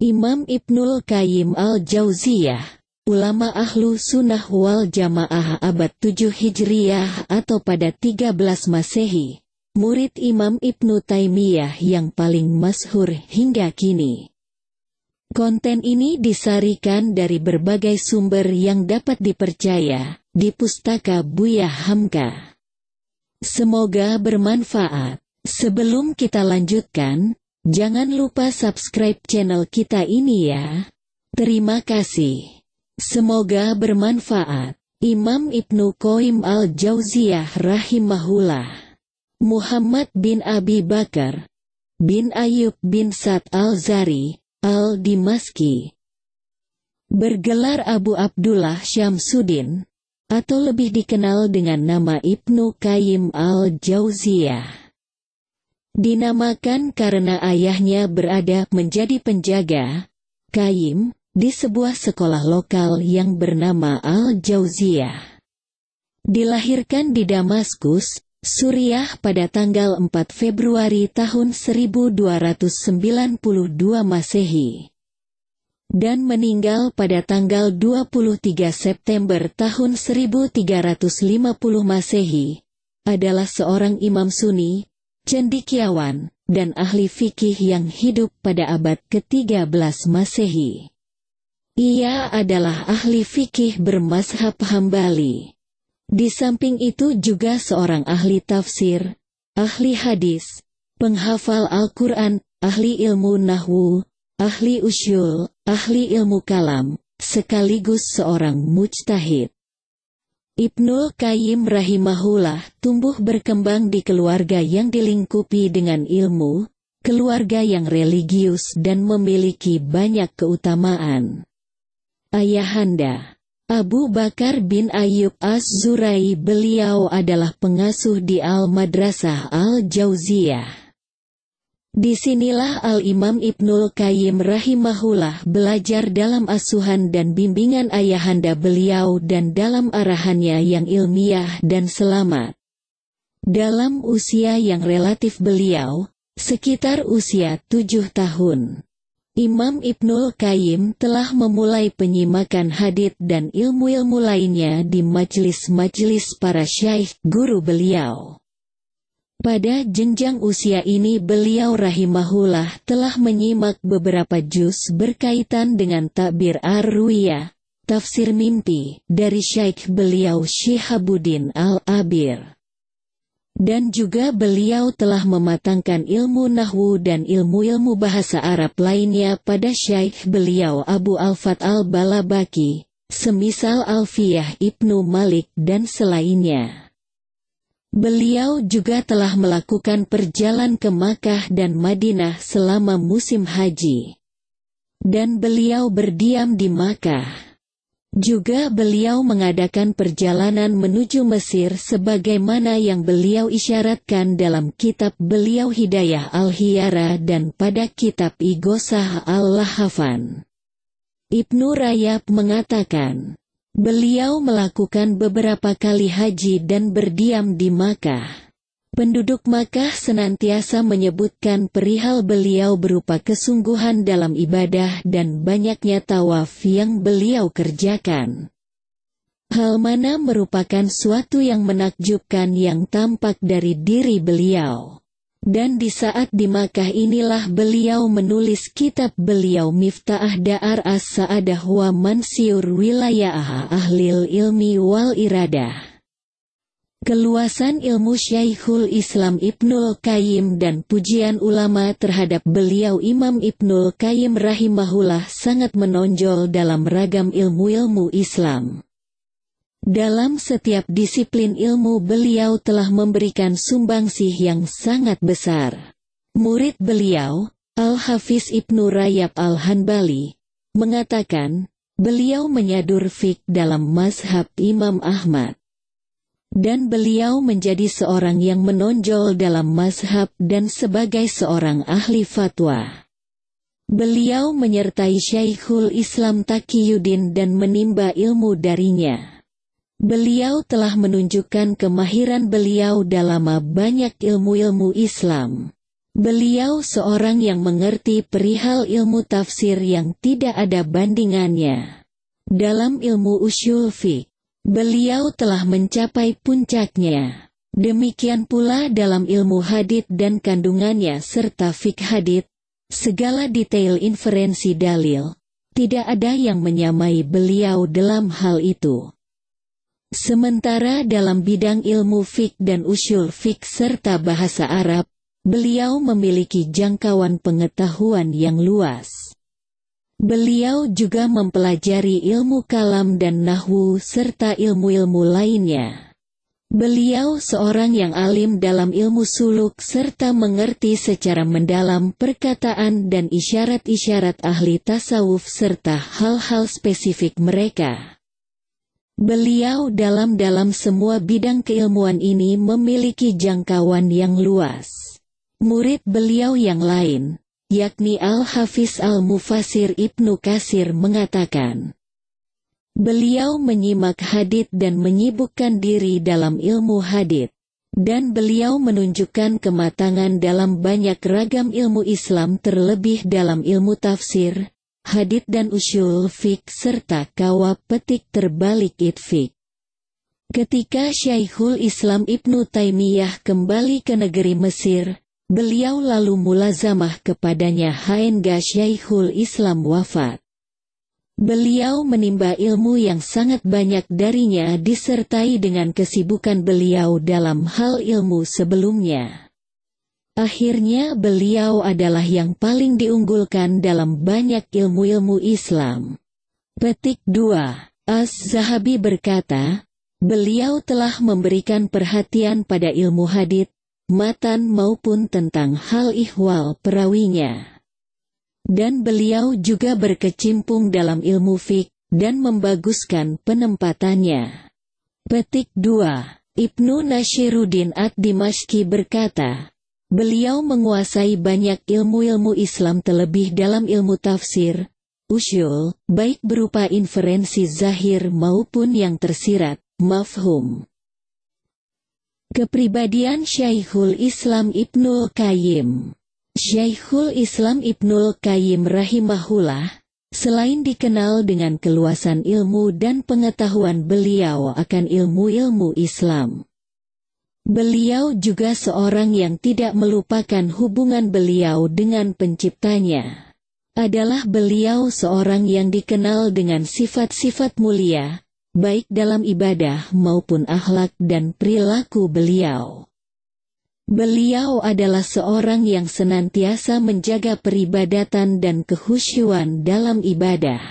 Imam Ibnul Qayyim al-Jauziyah, ulama ahlu sunnah wal jamaah abad 7 Hijriyah atau pada 13 Masehi, murid Imam Ibnu Taimiyah yang paling masyhur hingga kini. Konten ini disarikan dari berbagai sumber yang dapat dipercaya di Pustaka Buya Hamka. Semoga bermanfaat. Sebelum kita lanjutkan, Jangan lupa subscribe channel kita ini ya. Terima kasih. Semoga bermanfaat. Imam Ibnu Qoyim al-Jauziyah rahimahullah. Muhammad bin Abi Bakar bin Ayub bin Sa'd al-Zari al-Dimaski. Bergelar Abu Abdullah Syamsuddin atau lebih dikenal dengan nama Ibnu Qayyim al-Jauziyah. Dinamakan karena ayahnya berada menjadi penjaga, Kaim, di sebuah sekolah lokal yang bernama Al-Jauziyah. Dilahirkan di Damaskus, Suriah pada tanggal 4 Februari tahun 1292 Masehi dan meninggal pada tanggal 23 September tahun 1350 Masehi, adalah seorang imam Sunni cendikiawan, dan ahli fikih yang hidup pada abad ke-13 Masehi. Ia adalah ahli fikih bermazhab Hambali. Di samping itu juga seorang ahli tafsir, ahli hadis, penghafal Al-Quran, ahli ilmu nahwu, ahli usyul, ahli ilmu kalam, sekaligus seorang mujtahid. Ibnu Qayyim rahimahullah tumbuh berkembang di keluarga yang dilingkupi dengan ilmu, keluarga yang religius dan memiliki banyak keutamaan. Ayahanda, Abu Bakar bin Ayub Az-Zurai beliau adalah pengasuh di Al-Madrasah Al-Jauziyah. Disinilah Al-Imam Ibnul Qayyim rahimahullah belajar dalam asuhan dan bimbingan ayahanda beliau dan dalam arahannya yang ilmiah dan selamat. Dalam usia yang relatif beliau, sekitar usia tujuh tahun, Imam Ibnul Qayyim telah memulai penyimakan hadith dan ilmu-ilmu lainnya di majelis-majelis para syaikh guru beliau. Pada jenjang usia ini beliau rahimahullah telah menyimak beberapa juz berkaitan dengan takbir ar-ru'ya, tafsir mimpi, dari syaikh beliau Syihabuddin al-Abir. Dan juga beliau telah mematangkan ilmu nahwu dan ilmu-ilmu bahasa Arab lainnya pada syaikh beliau Abu Al-Fat al-Balabaki, semisal Alfiyah Ibnu Malik dan selainnya. Beliau juga telah melakukan perjalanan ke Makkah dan Madinah selama musim haji. Dan beliau berdiam di Makkah. Juga beliau mengadakan perjalanan menuju Mesir sebagaimana yang beliau isyaratkan dalam kitab beliau Hidayah Al-Hiyara dan pada kitab Igosah Al-Lahafan. Ibnu Rayyab mengatakan, Beliau melakukan beberapa kali haji dan berdiam di Makkah. Penduduk Makkah senantiasa menyebutkan perihal beliau berupa kesungguhan dalam ibadah dan banyaknya tawaf yang beliau kerjakan. Hal mana merupakan suatu yang menakjubkan yang tampak dari diri beliau. Dan di saat di Makkah inilah beliau menulis kitab beliau Miftah Da'ar As-Sa'adah wa Mansyur Wilayah Ahlil Ilmi Wal Iradah. Keluasan ilmu Syaikhul Islam Ibnul Qayyim dan pujian ulama terhadap beliau Imam Ibnul Qayyim rahimahullah sangat menonjol dalam ragam ilmu-ilmu Islam. Dalam setiap disiplin ilmu beliau telah memberikan sumbangsih yang sangat besar. Murid beliau, Al-Hafiz Ibnu Rayyab Al-Hanbali, mengatakan, beliau menyadur fik dalam mazhab Imam Ahmad. Dan beliau menjadi seorang yang menonjol dalam mazhab dan sebagai seorang ahli fatwa. Beliau menyertai Syaikhul Islam Taqiyuddin dan menimba ilmu darinya. Beliau telah menunjukkan kemahiran beliau dalam banyak ilmu-ilmu Islam. Beliau seorang yang mengerti perihal ilmu tafsir yang tidak ada bandingannya. Dalam ilmu usyul fiqh, beliau telah mencapai puncaknya. Demikian pula dalam ilmu hadith dan kandungannya serta fiqh hadith, segala detail inferensi dalil, tidak ada yang menyamai beliau dalam hal itu. Sementara dalam bidang ilmu fik dan usul fik serta bahasa Arab, beliau memiliki jangkauan pengetahuan yang luas. Beliau juga mempelajari ilmu kalam dan nahwu serta ilmu-ilmu lainnya. Beliau seorang yang alim dalam ilmu suluk serta mengerti secara mendalam perkataan dan isyarat-isyarat ahli tasawuf serta hal-hal spesifik mereka. Beliau dalam-dalam semua bidang keilmuan ini memiliki jangkauan yang luas. Murid beliau yang lain, yakni Al-Hafiz Al-Mufasir Ibnu Kasir mengatakan, Beliau menyimak hadit dan menyibukkan diri dalam ilmu hadit, dan beliau menunjukkan kematangan dalam banyak ragam ilmu Islam terlebih dalam ilmu tafsir, hadit dan usyul fik serta kawa petik terbalik itfik. Ketika Syaikhul Islam Ibnu Taimiyah kembali ke negeri Mesir, beliau lalu mulazamah kepadanya hingga Syaikhul Islam wafat. Beliau menimba ilmu yang sangat banyak darinya disertai dengan kesibukan beliau dalam hal ilmu sebelumnya. Akhirnya beliau adalah yang paling diunggulkan dalam banyak ilmu-ilmu Islam. Petik 2. Az-Zahabi berkata, beliau telah memberikan perhatian pada ilmu hadit, matan maupun tentang hal ihwal perawinya. Dan beliau juga berkecimpung dalam ilmu fik dan membaguskan penempatannya. Petik 2. Ibnu Nashiruddin Ad-Dimashki berkata, Beliau menguasai banyak ilmu-ilmu Islam terlebih dalam ilmu tafsir, usyul, baik berupa inferensi zahir maupun yang tersirat, mafhum. Kepribadian Syaikhul Islam Ibnul Qayyim Syaikhul Islam Ibnul Qayyim rahimahullah Selain dikenal dengan keluasan ilmu dan pengetahuan beliau akan ilmu-ilmu Islam, Beliau juga seorang yang tidak melupakan hubungan beliau dengan penciptanya. Adalah beliau seorang yang dikenal dengan sifat-sifat mulia, baik dalam ibadah maupun akhlak dan perilaku beliau. Beliau adalah seorang yang senantiasa menjaga peribadatan dan kehusyuan dalam ibadah.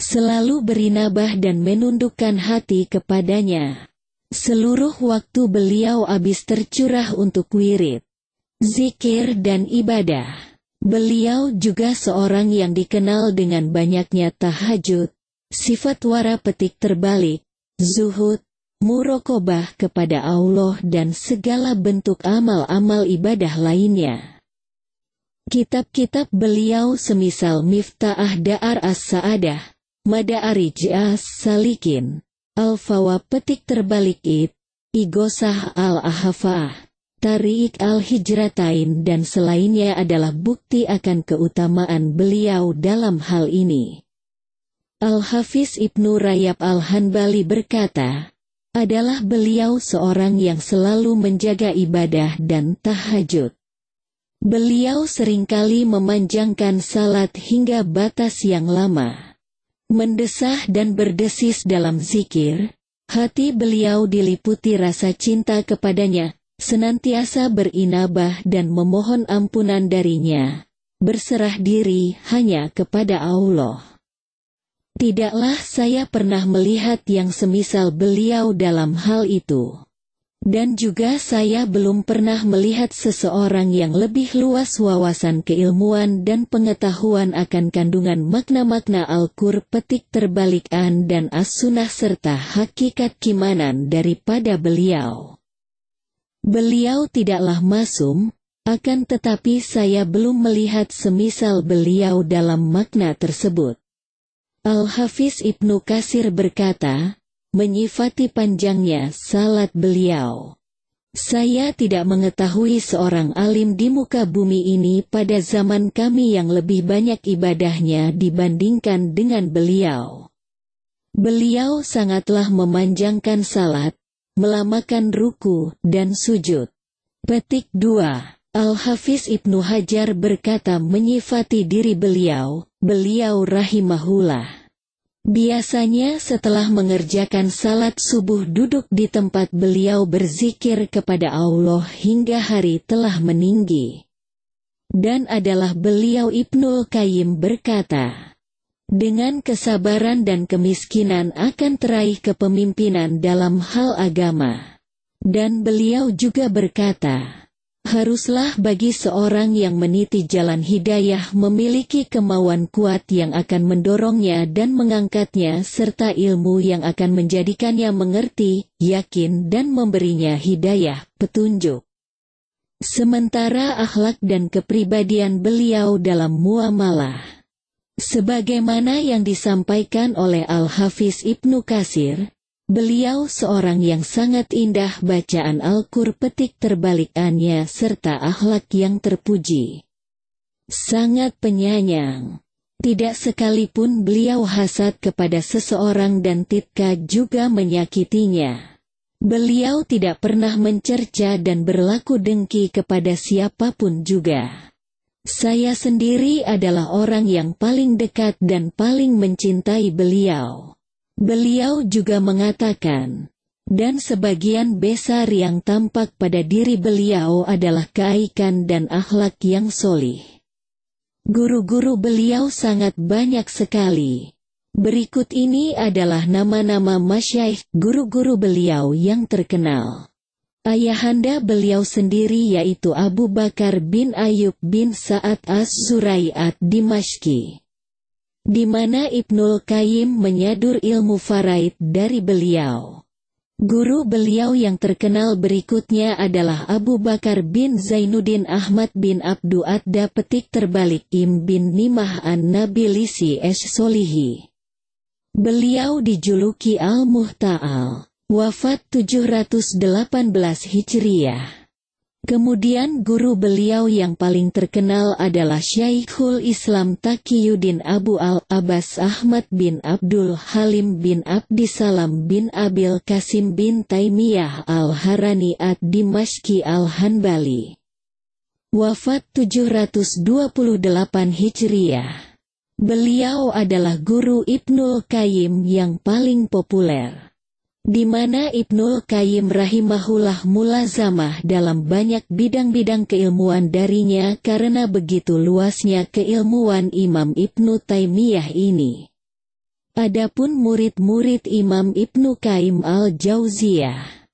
Selalu berinabah dan menundukkan hati kepadanya. Seluruh waktu beliau habis tercurah untuk wirid, zikir dan ibadah. Beliau juga seorang yang dikenal dengan banyaknya tahajud, sifat wara petik terbalik, zuhud, murokobah kepada Allah dan segala bentuk amal-amal ibadah lainnya. Kitab-kitab beliau semisal Miftah Da'ar As-Sa'adah, Madarijah, salikin Al-Fawa petik terbalik it, Igosah al-Ahafah, tariq al-Hijratain dan selainnya adalah bukti akan keutamaan beliau dalam hal ini. Al-Hafiz Ibnu Rayab al-Hanbali berkata, adalah beliau seorang yang selalu menjaga ibadah dan tahajud. Beliau seringkali memanjangkan salat hingga batas yang lama. Mendesah dan berdesis dalam zikir, hati beliau diliputi rasa cinta kepadanya, senantiasa berinabah dan memohon ampunan darinya, berserah diri hanya kepada Allah. Tidaklah saya pernah melihat yang semisal beliau dalam hal itu. Dan juga saya belum pernah melihat seseorang yang lebih luas wawasan keilmuan dan pengetahuan akan kandungan makna-makna Al-Qur petik terbalik an dan as-sunnah serta hakikat kimanan daripada beliau. Beliau tidaklah masum, akan tetapi saya belum melihat semisal beliau dalam makna tersebut. Al-Hafiz Ibnu Kasir berkata, menyifati panjangnya salat beliau. Saya tidak mengetahui seorang alim di muka bumi ini pada zaman kami yang lebih banyak ibadahnya dibandingkan dengan beliau. Beliau sangatlah memanjangkan salat, melamakan ruku dan sujud. Petik 2. Al-Hafiz Ibnu Hajar berkata menyifati diri beliau, beliau rahimahullah. Biasanya setelah mengerjakan salat subuh duduk di tempat beliau berzikir kepada Allah hingga hari telah meninggi. Dan adalah beliau Ibnul Qayyim berkata, Dengan kesabaran dan kemiskinan akan teraih kepemimpinan dalam hal agama. Dan beliau juga berkata, Haruslah bagi seorang yang meniti jalan hidayah memiliki kemauan kuat yang akan mendorongnya dan mengangkatnya serta ilmu yang akan menjadikannya mengerti, yakin dan memberinya hidayah, petunjuk. Sementara akhlak dan kepribadian beliau dalam muamalah. Sebagaimana yang disampaikan oleh Al-Hafiz Ibnu Kasir, Beliau seorang yang sangat indah bacaan Al-Qur petik terbalikannya serta akhlak yang terpuji. Sangat penyayang. Tidak sekalipun beliau hasad kepada seseorang dan Titka juga menyakitinya. Beliau tidak pernah mencerca dan berlaku dengki kepada siapapun juga. Saya sendiri adalah orang yang paling dekat dan paling mencintai beliau. Beliau juga mengatakan, dan sebagian besar yang tampak pada diri beliau adalah keaikan dan akhlak yang solih. Guru-guru beliau sangat banyak sekali. Berikut ini adalah nama-nama masyaih guru-guru beliau yang terkenal. Ayahanda beliau sendiri yaitu Abu Bakar bin Ayub bin Sa'ad As-Surai'at Dimashki di mana Ibnul Qayyim menyadur ilmu faraid dari beliau. Guru beliau yang terkenal berikutnya adalah Abu Bakar bin Zainuddin Ahmad bin Abdu Adda Petik Terbalik Im bin Nimah an Nabilisi Es Solihi. Beliau dijuluki Al-Muhta'al, wafat 718 Hijriah. Kemudian guru beliau yang paling terkenal adalah Syaikhul Islam Taqiyuddin Abu Al-Abbas Ahmad bin Abdul Halim bin Abdisalam bin Abil Kasim bin Taimiyah Al-Harani Ad-Dimashqi Al-Hanbali. Wafat 728 Hijriah. Beliau adalah guru Ibnul Qayyim yang paling populer di mana Ibnu Qayyim rahimahullah mulazamah dalam banyak bidang-bidang keilmuan darinya karena begitu luasnya keilmuan Imam Ibnu Taimiyah ini. Adapun murid-murid Imam Ibnu Qayyim al-Jauziyah,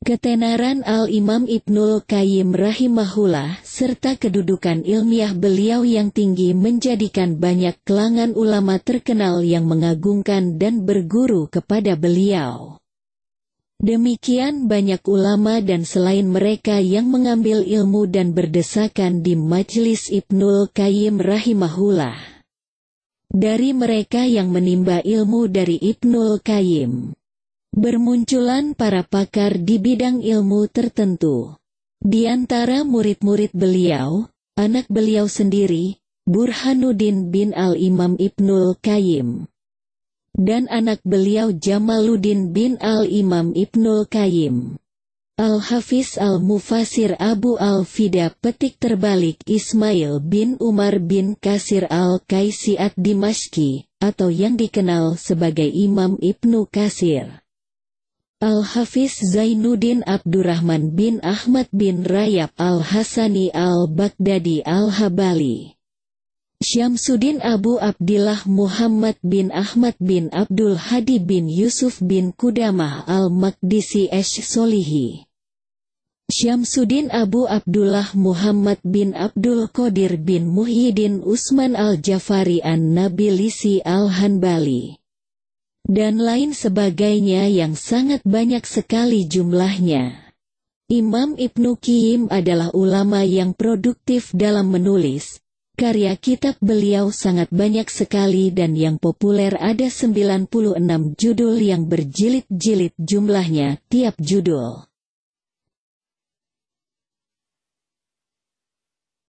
ketenaran al-Imam Ibnu Qayyim rahimahullah serta kedudukan ilmiah beliau yang tinggi menjadikan banyak kelangan ulama terkenal yang mengagungkan dan berguru kepada beliau. Demikian banyak ulama dan selain mereka yang mengambil ilmu dan berdesakan di Majelis Ibnul Qayyim rahimahullah. Dari mereka yang menimba ilmu dari Ibnul Qayyim. Bermunculan para pakar di bidang ilmu tertentu. Di antara murid-murid beliau, anak beliau sendiri, Burhanuddin bin Al-Imam Ibnul Qayyim dan anak beliau Jamaluddin bin Al-Imam Ibnul Qayyim. Al-Hafiz Al-Mufasir Abu Al-Fida Petik Terbalik Ismail bin Umar bin Kasir al Kaisiat Ad-Dimashki, atau yang dikenal sebagai Imam Ibnu Kasir. Al-Hafiz Zainuddin Abdurrahman bin Ahmad bin Rayab Al-Hasani Al-Baghdadi Al-Habali Syamsuddin Abu Abdillah Muhammad bin Ahmad bin Abdul Hadi bin Yusuf bin Kudamah al makdisi Esh Solihi. Syamsuddin Abu Abdullah Muhammad bin Abdul Qadir bin Muhyiddin Usman al-Jafari an-Nabilisi al-Hanbali. Dan lain sebagainya yang sangat banyak sekali jumlahnya. Imam Ibnu Qiyim adalah ulama yang produktif dalam menulis, Karya kitab beliau sangat banyak sekali dan yang populer ada 96 judul yang berjilid-jilid jumlahnya tiap judul.